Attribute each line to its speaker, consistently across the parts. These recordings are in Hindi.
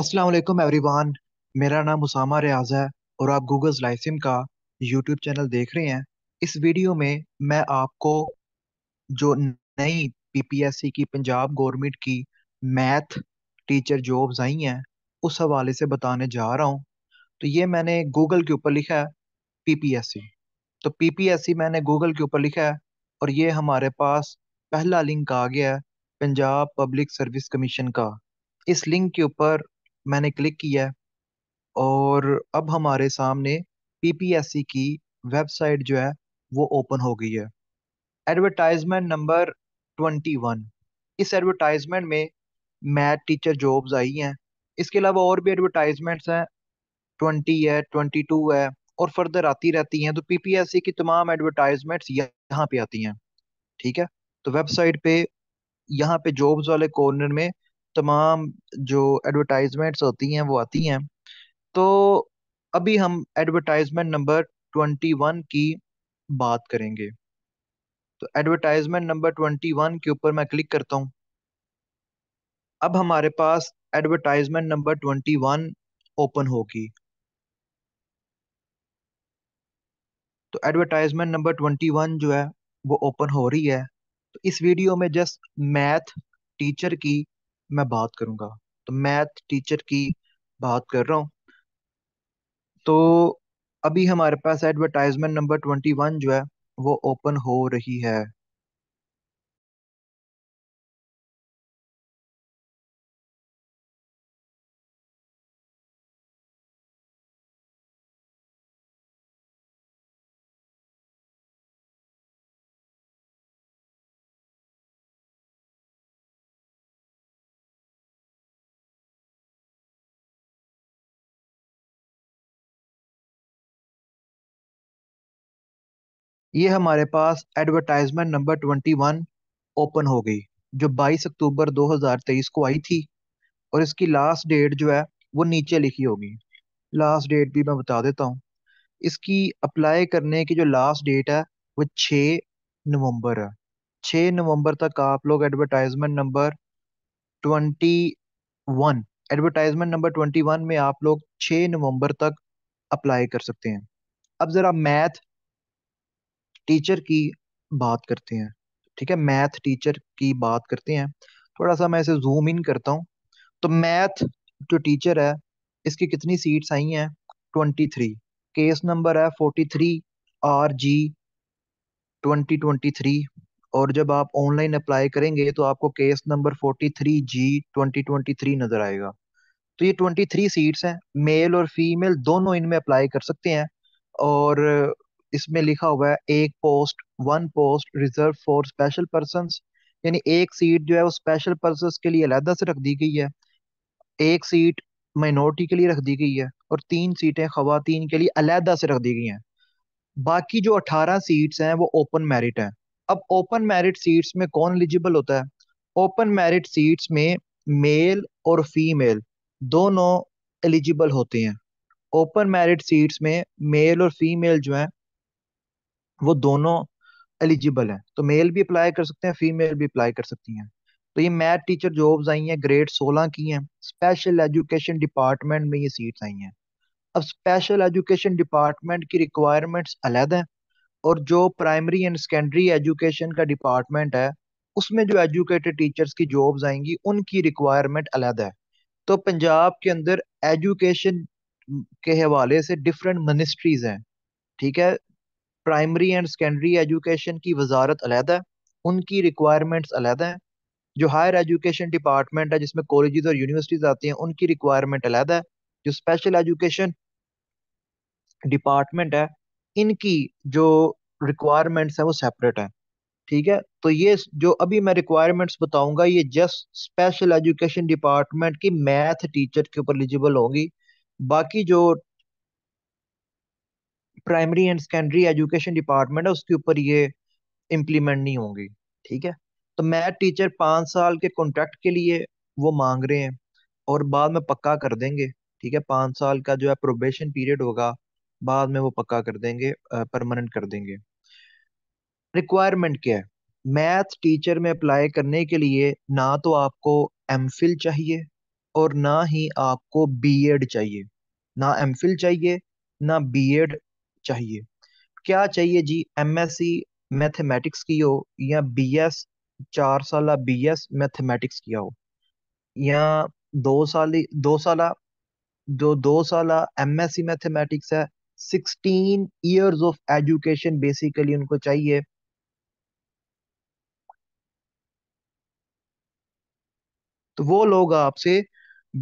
Speaker 1: असलम एवरीवान मेरा नाम उसामा रियाज है और आप गूगल्स लाइसिम का यूट्यूब चैनल देख रहे हैं इस वीडियो में मैं आपको जो नई पीपीएससी की पंजाब गवर्नमेंट की मैथ टीचर जॉब्स आई हैं उस हवाले से बताने जा रहा हूँ तो ये मैंने गूगल के ऊपर लिखा है पीपीएससी तो पीपीएससी मैंने गूगल के ऊपर लिखा है और ये हमारे पास पहला लिंक आ गया है पंजाब पब्लिक सर्विस कमीशन का इस लिंक के ऊपर मैंने क्लिक किया है और अब हमारे सामने पीपीएससी की वेबसाइट जो है वो ओपन हो गई है एडवर्टाइजमेंट नंबर ट्वेंटी वन इस एडवर्टाइजमेंट में मैथ टीचर जॉब्स आई हैं इसके अलावा और भी एडवर्टाइजमेंट्स हैं ट्वेंटी है ट्वेंटी टू है और फर्दर आती रहती हैं तो पीपीएससी की तमाम एडवर्टाइजमेंट्स यहाँ पे आती हैं ठीक है तो वेबसाइट पे यहाँ पे जॉब्स वाले कॉर्नर में तमाम जो एडवर्टाइजमेंट्स होती हैं वो आती हैं तो अभी हम एडवर्टाइजमेंट नंबर ट्वेंटी वन की बात करेंगे तो एडवर्टाइजमेंट नंबर ट्वेंटी वन के ऊपर मैं क्लिक करता हूँ अब हमारे पास advertisement number twenty one open होगी तो एडवर्टाइजमेंट नंबर ट्वेंटी वन जो है वो ओपन हो रही है तो इस वीडियो में जस्ट मैथ टीचर की मैं बात करूंगा तो मैथ टीचर की बात कर रहा हूँ तो अभी हमारे पास एडवर्टाइजमेंट नंबर ट्वेंटी वन जो है वो ओपन हो रही है ये हमारे पास advertisement number twenty one open हो गई जो बाईस अक्टूबर दो हजार तेईस को आई थी और इसकी लास्ट डेट जो है वो नीचे लिखी होगी लास्ट डेट भी मैं बता देता हूँ इसकी अप्लाई करने की जो लास्ट डेट है वो छः नवंबर है छ नवंबर तक आप लोग advertisement number twenty one advertisement number twenty one में आप लोग छः नवंबर तक अप्लाई कर सकते हैं अब ज़रा मैथ टीचर की बात करते हैं ठीक है मैथ टीचर की बात करते हैं थोड़ा सा मैं इसे जूम इन करता हूँ तो मैथ जो टीचर है इसकी कितनी सीट्स आई हैं ट्वेंटी थ्री केस नंबर है forty three R G twenty twenty three और जब आप ऑनलाइन अप्लाई करेंगे तो आपको case number forty three G twenty twenty three नज़र आएगा तो ये ट्वेंटी थ्री सीट्स हैं मेल और फीमेल दोनों इनमें अप्लाई कर सकते हैं और इसमें लिखा हुआ है एक post one post reserve for special person यानी एक सीट जो है वो स्पेशल पर्सन के लिए अलहदा से रख दी गई है एक सीट माइनॉरिटी के लिए रख दी गई है और तीन सीटें खातन के लिए अलहदा से रख दी गई हैं बाकी जो अठारह सीट्स हैं वो ओपन मेरिट हैं अब ओपन मेरिट सीट्स में कौन एलिजिबल होता है ओपन मेरिट सीट्स में मेल और फीमेल दोनों एलिजिबल होते हैं ओपन मेरिट सीट्स में मेल और फीमेल जो हैं वो दोनों एलिजिबल हैं तो मेल भी अप्लाई कर सकते हैं फीमेल भी अप्लाई कर सकती हैं तो ये मैथ टीचर जॉब्स आई हैं ग्रेड सोलह की हैं स्पेशल एजुकेशन डिपार्टमेंट में ये सीट्स आई हैं अब स्पेशल एजुकेशन डिपार्टमेंट की रिक्वायरमेंट्स अलग हैं और जो प्राइमरी एंड सेकेंडरी एजुकेशन का डिपार्टमेंट है उसमें जो एजुकेटेड टीचर्स की जॉब्स आएंगी उनकी रिक्वायरमेंट अलग है तो पंजाब के अंदर एजुकेशन के हवाले से डिफरेंट मिनिस्ट्रीज हैं ठीक है प्राइमरी एंड सेकेंडरी एजुकेशन की वजारत अलग है उनकी रिक्वायरमेंट्स अलग हैं जो हायर एजुकेशन डिपार्टमेंट है जिसमें कॉलेजेस और यूनिवर्सिटीज़ आती हैं उनकी रिक्वायरमेंट अलहदा है जो स्पेशल एजुकेशन डिपार्टमेंट है इनकी जो रिक्वायरमेंट्स हैं वो सेपरेट हैं ठीक है तो ये जो अभी मैं रिक्वायरमेंट्स बताऊंगा ये जस्ट स्पेशल एजुकेशन डिपार्टमेंट की मैथ टीचर के ऊपर एलिजिबल होंगी बाकी जो primary and secondary education department है उसके ऊपर ये इम्प्लीमेंट नहीं होंगी ठीक है तो मैथ टीचर पाँच साल के कॉन्ट्रैक्ट के लिए वो मांग रहे हैं और बाद में पक्का कर देंगे ठीक है पाँच साल का जो है प्रोबेशन पीरियड होगा बाद में वो पक्का कर देंगे परमानेंट कर देंगे रिक्वायरमेंट क्या है मैथ टीचर में अप्लाई करने के लिए ना तो आपको एम चाहिए और ना ही आपको बी चाहिए ना एम चाहिए ना बी चाहिए क्या चाहिए जी एम एस सी मैथमेटिक्स की हो या बी एस चार साल बी एस मैथमेटिक्स किया हो या दो साल दो साल जो दो साल एमएससी मैथमेटिक्स है sixteen years of education basically उनको चाहिए तो वो लोग आपसे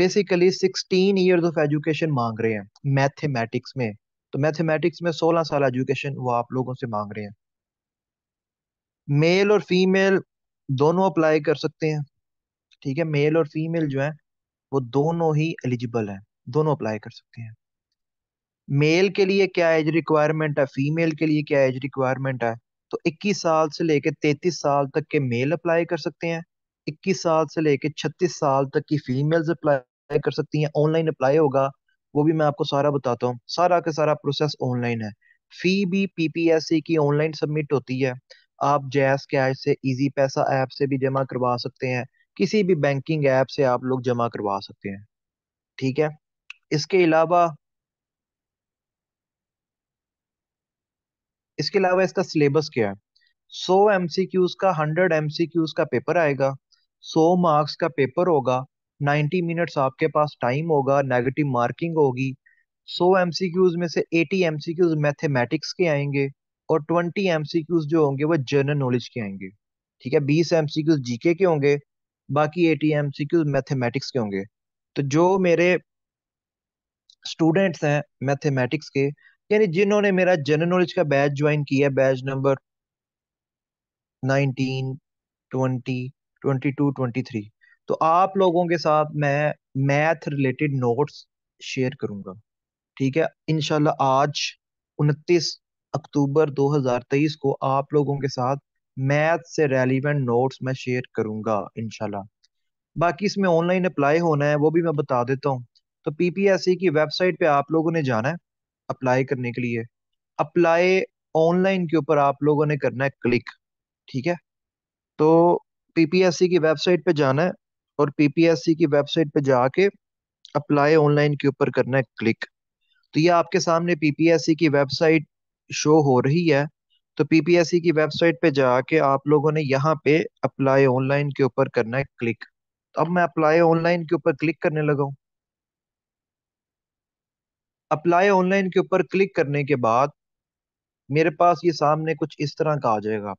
Speaker 1: basically sixteen years of education मांग रहे हैं मैथमेटिक्स में तो मैथमेटिक्स में सोलह साल एजुकेशन वो आप लोगों से मांग रहे हैं मेल और फीमेल दोनों अप्लाई कर सकते हैं ठीक है मेल और फीमेल जो है वो दोनों ही एलिजिबल हैं दोनों अप्लाई कर सकते हैं मेल के लिए क्या एज रिक्वायरमेंट है फीमेल के लिए क्या एज रिक्वायरमेंट है तो 21 साल से लेके 33 साल तक के मेल अप्लाई कर सकते हैं 21 साल से लेके 36 साल तक की फीमेल्स अप्लाई कर सकती हैं ऑनलाइन अप्लाई होगा वो भी मैं आपको सारा बताता हूँ सारा के सारा प्रोसेस ऑनलाइन है फी भी पीपीएससी की ऑनलाइन सबमिट होती है आप जैस कैश से इजी पैसा ऐप से भी जमा करवा सकते हैं किसी भी बैंकिंग ऐप से आप लोग जमा करवा सकते हैं ठीक है इसके अलावा इसके अलावा इसका सिलेबस क्या है सौ एम सी क्यूज का हंड्रेड एमसीक्यूज क्यूज का पेपर आएगा सौ मार्क्स का पेपर होगा नाइन्टी मिनट्स आपके पास टाइम होगा नेगेटिव मार्किंग होगी सी क्यूज में से सी क्यूज मैथमेटिक्स के आएंगे और सी क्यूज जो होंगे वो जनरल नॉलेज के आएंगे ठीक है सी क्यूज जीके के होंगे बाकी सी क्यूज मैथमेटिक्स के होंगे तो जो मेरे स्टूडेंट्स हैं मैथमेटिक्स के यानी जिन्होंने मेरा जनरल नॉलेज का बैच ज्वाइन किया batch number nineteen twenty twenty two twenty three तो आप लोगों के साथ मैं मैथ रिलेटेड नोट्स शेयर करूंगा ठीक है इनशाला आज 29 अक्टूबर 2023 को आप लोगों के साथ मैथ से रेलिवेंट नोट्स मैं शेयर करूंगा इनशाला बाकी इसमें ऑनलाइन अप्लाई होना है वो भी मैं बता देता हूँ तो पी की वेबसाइट पे आप लोगों ने जाना है अप्लाई करने के लिए अप्लाई ऑनलाइन के ऊपर आप लोगों ने करना है क्लिक ठीक है तो पीपीएससी की वेबसाइट पे जाना है और पीपीएससी की वेबसाइट पे जाके अप्लाई ऑनलाइन के ऊपर करना है क्लिक तो ये आपके सामने पीपीएससी की वेबसाइट शो हो रही है तो पीपीएससी की वेबसाइट पे जाके आप लोगों ने यहाँ पे अप्लाई ऑनलाइन के ऊपर करना है क्लिक तो अब मैं अप्लाई ऑनलाइन के ऊपर क्लिक करने लगा अप्लाई ऑनलाइन के ऊपर क्लिक करने के बाद मेरे पास ये सामने कुछ इस तरह का आ जाएगा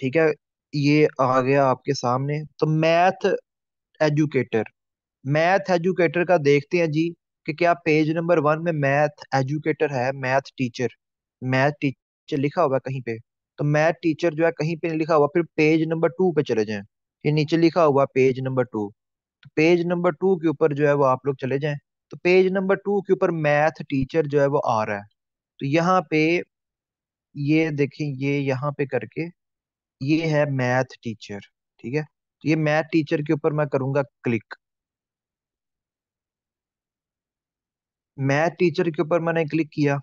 Speaker 1: ठीक है ये आ गया आपके सामने तो मैथ एजुकेटर मैथ एजुकेटर का देखते हैं जी कि क्या पेज नंबर वन में मैथ एजुकेटर है मैथ टीचर मैथ टीचर लिखा हुआ कहीं पे तो मैथ टीचर जो है कहीं पे नहीं लिखा हुआ फिर पेज नंबर टू पे चले जाएं ये नीचे लिखा हुआ पेज नंबर टू तो पेज नंबर टू के ऊपर जो है वो आप लोग चले जाएं तो पेज नंबर टू के ऊपर मैथ टीचर जो है वो आ रहा है तो यहाँ पे ये देखें ये यहाँ पे करके ये है मैथ टीचर ठीक है तो ये मैथ टीचर के ऊपर मैं करूंगा क्लिक मैथ टीचर के ऊपर मैंने क्लिक किया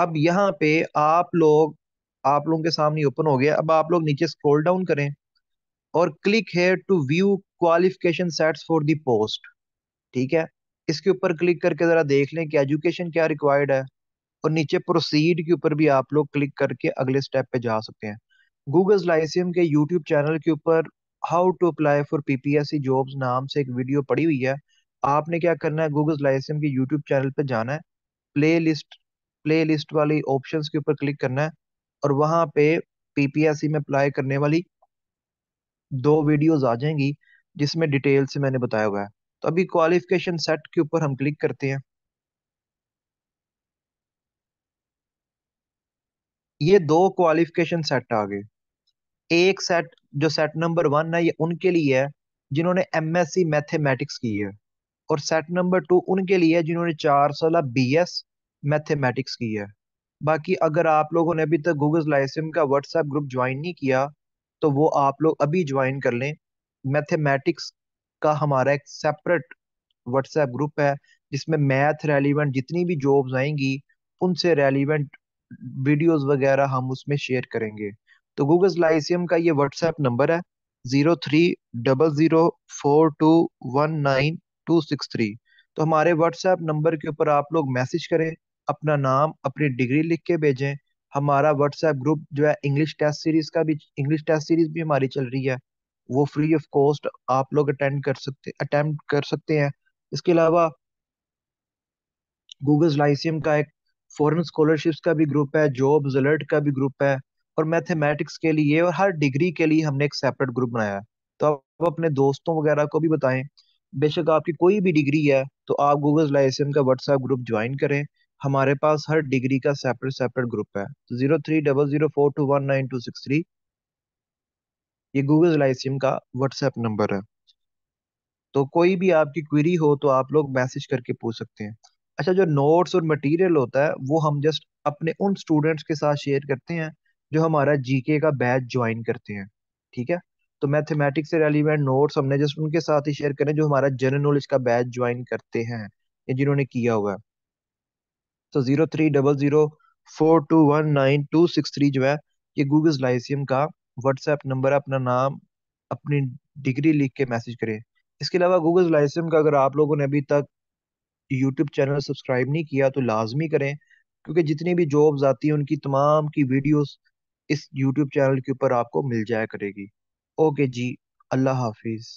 Speaker 1: अब यहाँ पे आप लोग आप लोगों के सामने ओपन हो गया अब आप लोग नीचे स्क्रॉल डाउन करें और click here to view qualification sets for the post ठीक है इसके ऊपर क्लिक करके जरा देख लें कि एजुकेशन क्या रिक्वायर्ड है और नीचे प्रोसीड के ऊपर भी आप लोग क्लिक करके अगले स्टेप पे जा सकते हैं गूगल लाइसियम के यूट्यूब चैनल के ऊपर how to apply for PPSC jobs नाम से एक वीडियो पड़ी हुई है आपने क्या करना है गूगल लाइसियम के यूट्यूब चैनल पर जाना है प्ले लिस्ट प्ले लिस्ट वाली ऑप्शन के ऊपर क्लिक करना है और वहाँ पे पीपीएससी में अप्लाई करने वाली दो वीडियोज आ जाएंगी जिसमें डिटेल से मैंने बताया हुआ है तो अभी क्वालिफिकेशन सेट के ऊपर हम क्लिक करते हैं ये दो क्वालिफिकेशन सेट आ गए एक सेट जो सेट नंबर वन है ये उनके लिए है जिन्होंने एम एस सी मैथेमेटिक्स की है और सेट नंबर टू उनके लिए है जिन्होंने चार साल एस मैथेमेटिक्स की है बाकी अगर आप लोगों ने अभी तक गूगल लाइसम का व्हाट्सएप ग्रुप ज्वाइन नहीं किया तो वो आप लोग अभी ज्वाइन कर लें मैथेमेटिक्स का हमारा एक सेपरेट व्हाट्सएप ग्रुप है जिसमें मैथ रेलिवेंट जितनी भी जॉब्स आएंगी उनसे रेलिवेंट वीडियोस वगैरह हम उसमें शेयर करेंगे तो गूगल लाइसियम का ये व्हाट्सएप नंबर है zero three double zero four two one nine two six three तो हमारे व्हाट्सएप नंबर के ऊपर आप लोग मैसेज करें अपना नाम अपनी डिग्री लिख के भेजें हमारा व्हाट्सएप ग्रुप जो है इंग्लिश टेस्ट सीरीज का भी इंग्लिश टेस्ट सीरीज भी हमारी चल रही है वो फ्री ऑफ कॉस्ट आप लोग अटेंड कर सकते अटेम्प्ट कर सकते हैं इसके अलावा गूगल लाइसियम का एक फॉरेन स्कॉलरशिप्स का भी ग्रुप है जॉब अलर्ट का भी ग्रुप है और मैथमेटिक्स के लिए और हर डिग्री के लिए हमने एक सेपरेट ग्रुप बनाया है तो आप अपने दोस्तों वगैरह को भी बताएं बेशक आपकी कोई भी डिग्री है तो आप गूगल लाइसेम का व्हाट्सएप ग्रुप ज्वाइन करें हमारे पास हर डिग्री का सेपरेट सेपरेट ग्रुप है तो zero three double zero four two one nine two six three ये गूगल लाइसियम का व्हाट्सएप नंबर है तो कोई भी आपकी क्वेरी हो तो आप लोग मैसेज करके पूछ सकते हैं अच्छा जो नोट्स और मटेरियल होता है वो हम जस्ट अपने उन स्टूडेंट्स के साथ शेयर करते हैं जो हमारा जीके का बैच ज्वाइन करते हैं ठीक है तो मैथमेटिक्स से रेलिवेंट नोट्स हमने जस्ट उनके साथ ही शेयर करें जो हमारा जनरल नॉलेज का बैच ज्वाइन करते हैं या जिन्होंने किया हुआ है तो zero three double zero four two one nine two six three जो है ये गूगल लाइसियम का व्हाट्सएप नंबर है अपना नाम अपनी डिग्री लिख के मैसेज करें इसके अलावा गूगल लाइसियम का अगर आप लोगों ने अभी तक यूट्यूब चैनल सब्सक्राइब नहीं किया तो लाजमी करें क्योंकि जितनी भी जॉब्स आती हैं उनकी तमाम की वीडियोस इस यूट्यूब चैनल के ऊपर आपको मिल जाया करेगी ओके जी अल्लाह हाफिज़